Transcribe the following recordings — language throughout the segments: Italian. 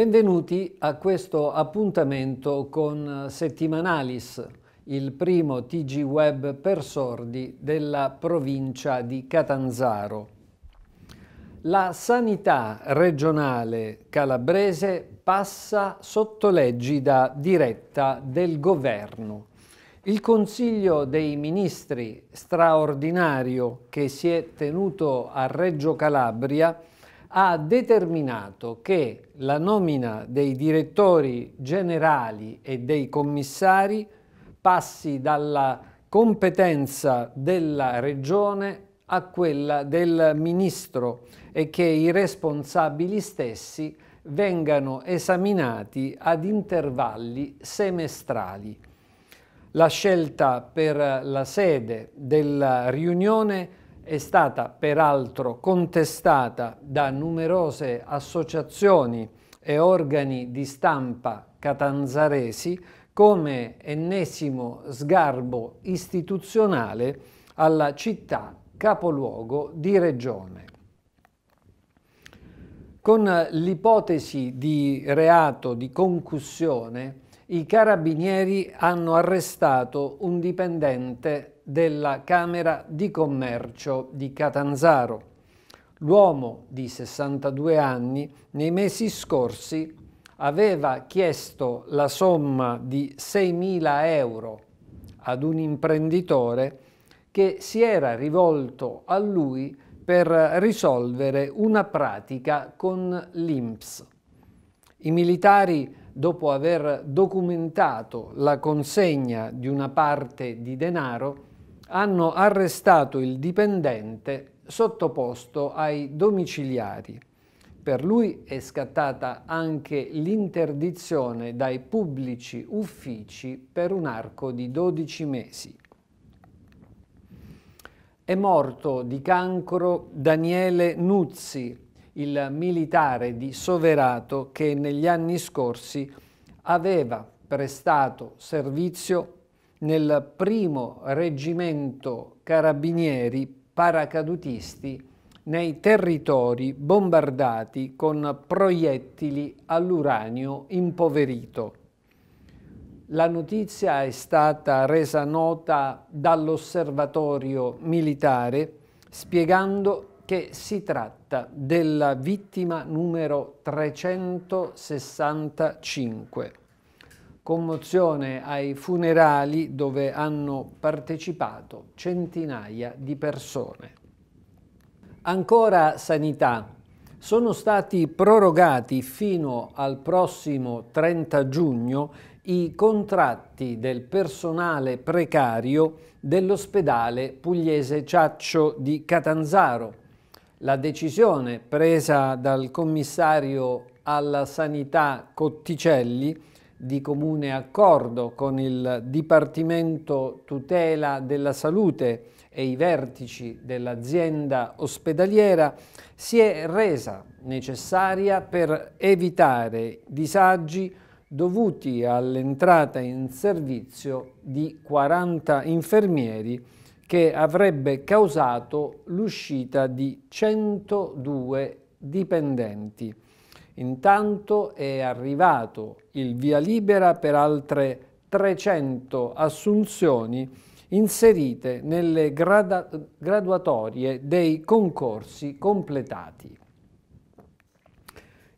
Benvenuti a questo appuntamento con Settimanalis, il primo TG web per sordi della provincia di Catanzaro. La sanità regionale calabrese passa sotto legida diretta del governo. Il Consiglio dei Ministri straordinario che si è tenuto a Reggio Calabria ha determinato che la nomina dei direttori generali e dei commissari passi dalla competenza della regione a quella del ministro e che i responsabili stessi vengano esaminati ad intervalli semestrali. La scelta per la sede della riunione è stata peraltro contestata da numerose associazioni e organi di stampa catanzaresi come ennesimo sgarbo istituzionale alla città capoluogo di regione. Con l'ipotesi di reato di concussione, i carabinieri hanno arrestato un dipendente della Camera di Commercio di Catanzaro. L'uomo di 62 anni nei mesi scorsi aveva chiesto la somma di 6.000 euro ad un imprenditore che si era rivolto a lui per risolvere una pratica con l'INPS. I militari, dopo aver documentato la consegna di una parte di denaro, hanno arrestato il dipendente sottoposto ai domiciliari. Per lui è scattata anche l'interdizione dai pubblici uffici per un arco di 12 mesi. È morto di cancro Daniele Nuzzi, il militare di Soverato che negli anni scorsi aveva prestato servizio nel primo reggimento carabinieri paracadutisti nei territori bombardati con proiettili all'uranio impoverito. La notizia è stata resa nota dall'osservatorio militare spiegando che si tratta della vittima numero 365 commozione ai funerali dove hanno partecipato centinaia di persone. Ancora sanità. Sono stati prorogati fino al prossimo 30 giugno i contratti del personale precario dell'ospedale pugliese Ciaccio di Catanzaro. La decisione presa dal commissario alla sanità Cotticelli di comune accordo con il Dipartimento Tutela della Salute e i vertici dell'azienda ospedaliera, si è resa necessaria per evitare disagi dovuti all'entrata in servizio di 40 infermieri che avrebbe causato l'uscita di 102 dipendenti. Intanto è arrivato il via libera per altre 300 assunzioni inserite nelle graduatorie dei concorsi completati.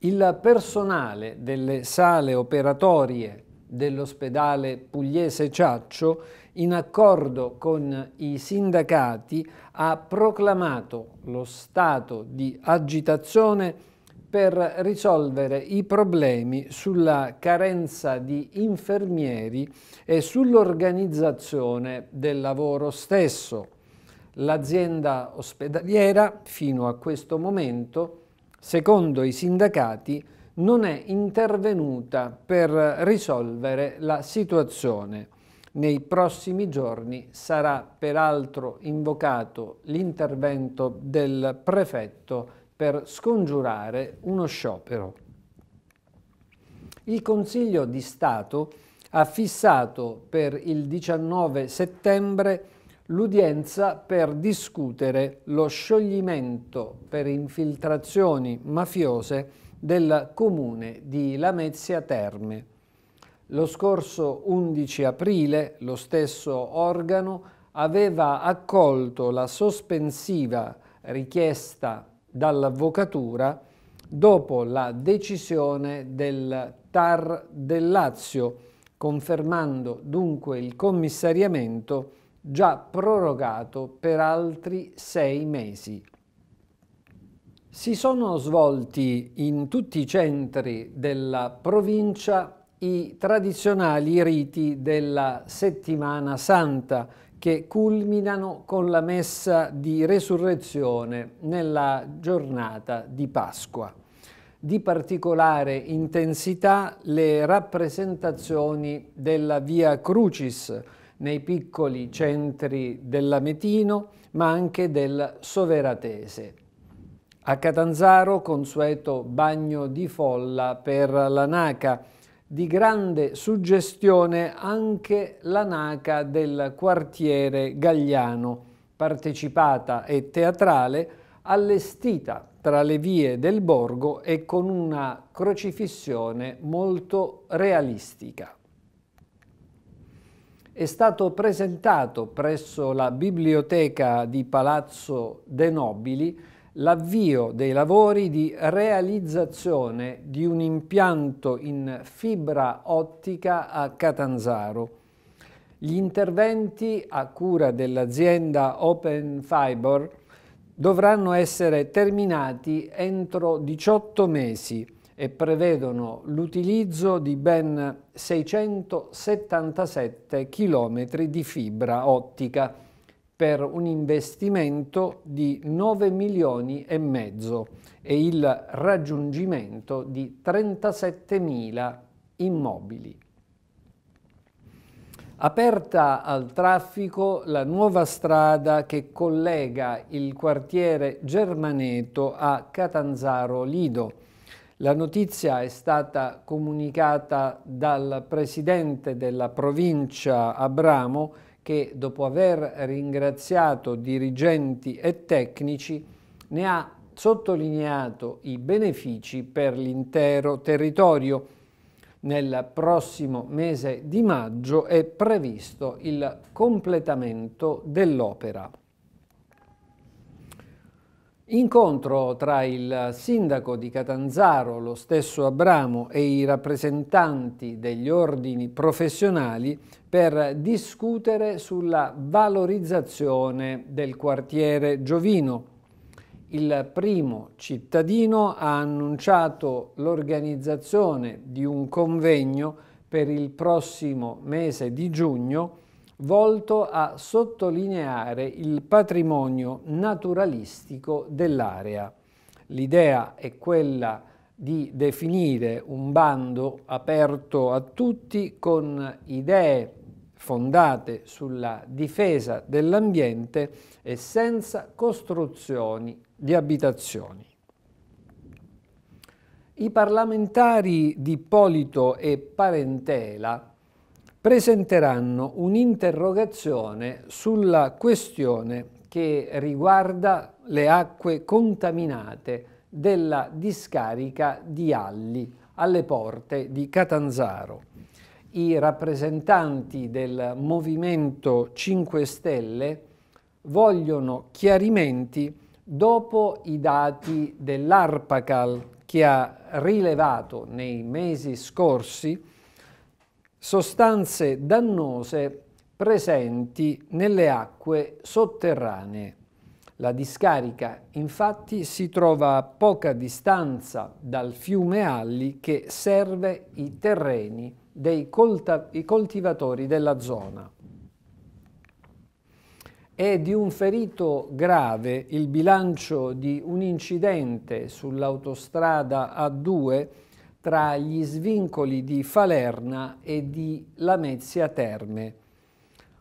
Il personale delle sale operatorie dell'ospedale pugliese Ciaccio, in accordo con i sindacati, ha proclamato lo stato di agitazione per risolvere i problemi sulla carenza di infermieri e sull'organizzazione del lavoro stesso. L'azienda ospedaliera fino a questo momento, secondo i sindacati, non è intervenuta per risolvere la situazione. Nei prossimi giorni sarà peraltro invocato l'intervento del prefetto per scongiurare uno sciopero. Il Consiglio di Stato ha fissato per il 19 settembre l'udienza per discutere lo scioglimento per infiltrazioni mafiose del comune di Lamezia Terme. Lo scorso 11 aprile lo stesso organo aveva accolto la sospensiva richiesta dall'avvocatura dopo la decisione del TAR del Lazio, confermando dunque il commissariamento già prorogato per altri sei mesi. Si sono svolti in tutti i centri della provincia i tradizionali riti della settimana santa, che culminano con la messa di resurrezione nella giornata di Pasqua. Di particolare intensità le rappresentazioni della Via Crucis nei piccoli centri dell'Ametino, ma anche del Soveratese. A Catanzaro consueto bagno di folla per la Naca, di grande suggestione anche l'anaca del quartiere Gagliano, partecipata e teatrale, allestita tra le vie del borgo e con una crocifissione molto realistica. È stato presentato presso la biblioteca di Palazzo De Nobili l'avvio dei lavori di realizzazione di un impianto in fibra ottica a Catanzaro. Gli interventi a cura dell'azienda Open Fiber dovranno essere terminati entro 18 mesi e prevedono l'utilizzo di ben 677 km di fibra ottica per un investimento di 9 milioni e mezzo e il raggiungimento di 37 mila immobili. Aperta al traffico la nuova strada che collega il quartiere Germaneto a Catanzaro Lido. La notizia è stata comunicata dal presidente della provincia Abramo che dopo aver ringraziato dirigenti e tecnici ne ha sottolineato i benefici per l'intero territorio. Nel prossimo mese di maggio è previsto il completamento dell'opera. Incontro tra il sindaco di Catanzaro, lo stesso Abramo, e i rappresentanti degli ordini professionali per discutere sulla valorizzazione del quartiere Giovino. Il primo cittadino ha annunciato l'organizzazione di un convegno per il prossimo mese di giugno volto a sottolineare il patrimonio naturalistico dell'area. L'idea è quella di definire un bando aperto a tutti con idee fondate sulla difesa dell'ambiente e senza costruzioni di abitazioni. I parlamentari di Ippolito e Parentela presenteranno un'interrogazione sulla questione che riguarda le acque contaminate della discarica di Alli alle porte di Catanzaro. I rappresentanti del Movimento 5 Stelle vogliono chiarimenti dopo i dati dell'Arpacal che ha rilevato nei mesi scorsi sostanze dannose presenti nelle acque sotterranee. La discarica infatti si trova a poca distanza dal fiume Alli che serve i terreni dei i coltivatori della zona. È di un ferito grave il bilancio di un incidente sull'autostrada A2 tra gli svincoli di Falerna e di Lamezia Terme.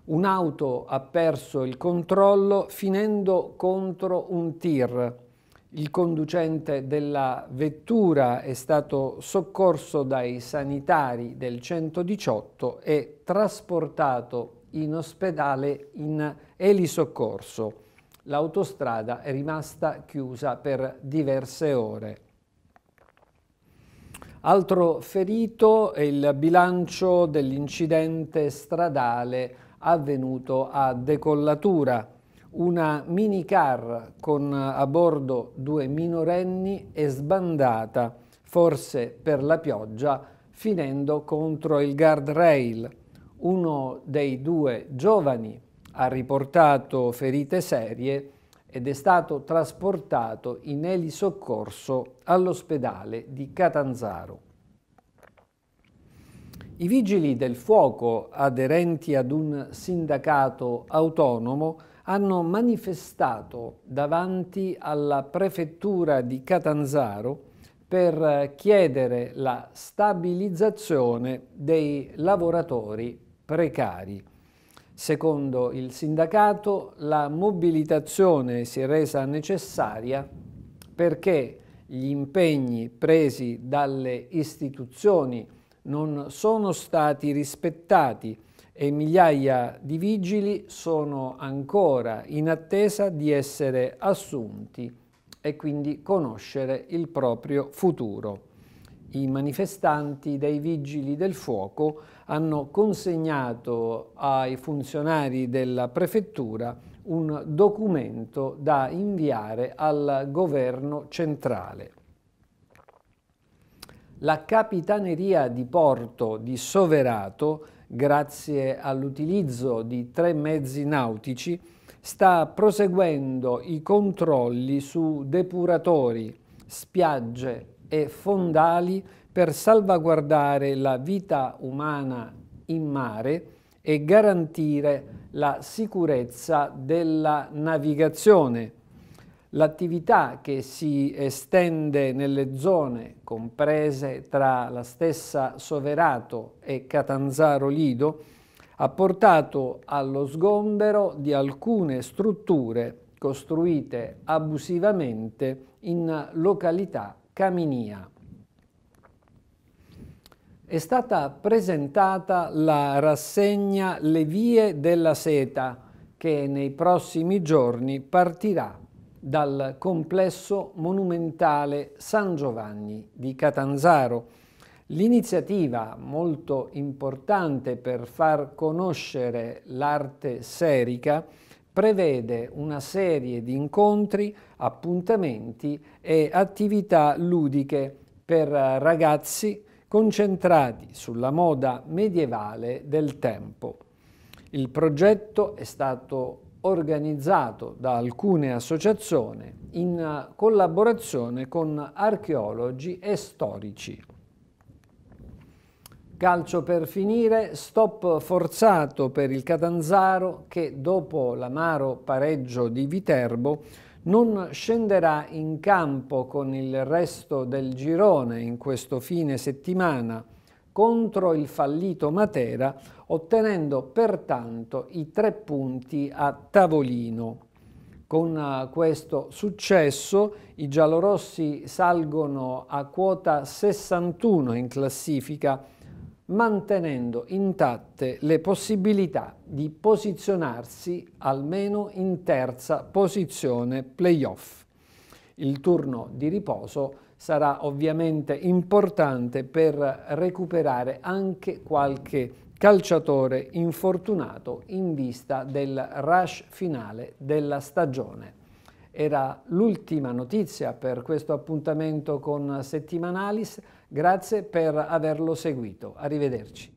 Un'auto ha perso il controllo finendo contro un tir. Il conducente della vettura è stato soccorso dai sanitari del 118 e trasportato in ospedale in elisoccorso. L'autostrada è rimasta chiusa per diverse ore. Altro ferito è il bilancio dell'incidente stradale avvenuto a Decollatura. Una minicar con a bordo due minorenni è sbandata, forse per la pioggia, finendo contro il guardrail. Uno dei due giovani ha riportato ferite serie ed è stato trasportato in elisoccorso all'ospedale di Catanzaro. I vigili del fuoco aderenti ad un sindacato autonomo hanno manifestato davanti alla prefettura di Catanzaro per chiedere la stabilizzazione dei lavoratori precari. Secondo il sindacato, la mobilitazione si è resa necessaria perché gli impegni presi dalle istituzioni non sono stati rispettati e migliaia di vigili sono ancora in attesa di essere assunti e quindi conoscere il proprio futuro i manifestanti dei vigili del fuoco hanno consegnato ai funzionari della prefettura un documento da inviare al governo centrale. La Capitaneria di Porto di Soverato, grazie all'utilizzo di tre mezzi nautici, sta proseguendo i controlli su depuratori, spiagge, e fondali per salvaguardare la vita umana in mare e garantire la sicurezza della navigazione. L'attività che si estende nelle zone comprese tra la stessa Soverato e Catanzaro Lido ha portato allo sgombero di alcune strutture costruite abusivamente in località Caminia. È stata presentata la rassegna Le vie della seta che nei prossimi giorni partirà dal complesso monumentale San Giovanni di Catanzaro. L'iniziativa molto importante per far conoscere l'arte serica prevede una serie di incontri, appuntamenti e attività ludiche per ragazzi concentrati sulla moda medievale del tempo. Il progetto è stato organizzato da alcune associazioni in collaborazione con archeologi e storici. Calcio per finire, stop forzato per il Catanzaro che dopo l'amaro pareggio di Viterbo non scenderà in campo con il resto del girone in questo fine settimana contro il fallito Matera, ottenendo pertanto i tre punti a tavolino. Con eh, questo successo i giallorossi salgono a quota 61 in classifica mantenendo intatte le possibilità di posizionarsi almeno in terza posizione playoff. Il turno di riposo sarà ovviamente importante per recuperare anche qualche calciatore infortunato in vista del rush finale della stagione. Era l'ultima notizia per questo appuntamento con Settimanalis. Grazie per averlo seguito. Arrivederci.